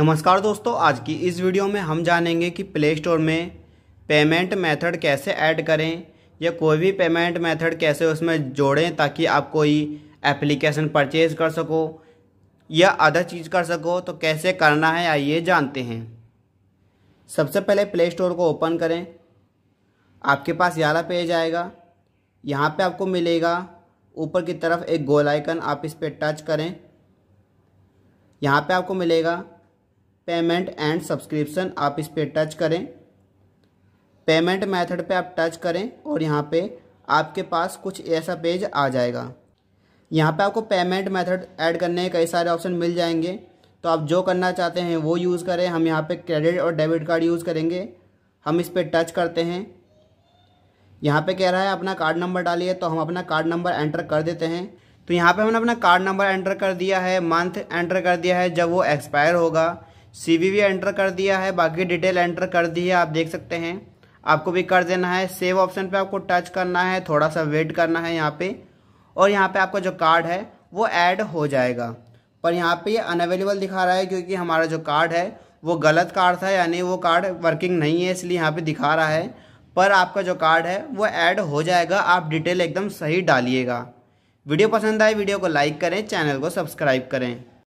नमस्कार दोस्तों आज की इस वीडियो में हम जानेंगे कि प्ले स्टोर में पेमेंट मेथड कैसे ऐड करें या कोई भी पेमेंट मेथड कैसे उसमें जोड़ें ताकि आप कोई एप्लीकेशन परचेज कर सको या अदर चीज़ कर सको तो कैसे करना है आइए जानते हैं सबसे पहले प्ले स्टोर को ओपन करें आपके पास यारा पेज आएगा यहाँ पे आपको मिलेगा ऊपर की तरफ एक गोल आइकन आप इस पर टच करें यहाँ पे आपको मिलेगा पेमेंट एंड सब्सक्रिप्शन आप इस पर टच करें पेमेंट मेथड पे आप टच करें और यहाँ पे आपके पास कुछ ऐसा पेज आ जाएगा यहाँ पे आपको पेमेंट मेथड ऐड करने के कई सारे ऑप्शन मिल जाएंगे तो आप जो करना चाहते हैं वो यूज़ करें हम यहाँ पे क्रेडिट और डेबिट कार्ड यूज़ करेंगे हम इस पर टच करते हैं यहाँ पे कह रहा है अपना कार्ड नंबर डालिए तो हम अपना कार्ड नंबर एंटर कर देते हैं तो यहाँ पर हमने अपना कार्ड नंबर एंटर कर दिया है मंथ एंटर कर दिया है जब वो एक्सपायर होगा सीवीवी एंटर कर दिया है बाकी डिटेल एंटर कर दी है आप देख सकते हैं आपको भी कर देना है सेव ऑप्शन पे आपको टच करना है थोड़ा सा वेट करना है यहाँ पे और यहाँ पे आपका जो कार्ड है वो ऐड हो जाएगा पर यहाँ पे ये अनअवेलेबल दिखा रहा है क्योंकि हमारा जो कार्ड है वो गलत कार्ड था यानी वो कार्ड वर्किंग नहीं है इसलिए यहाँ पे दिखा रहा है पर आपका जो कार्ड है वो ऐड हो जाएगा आप डिटेल एकदम सही डालिएगा वीडियो पसंद आए वीडियो को लाइक करें चैनल को सब्सक्राइब करें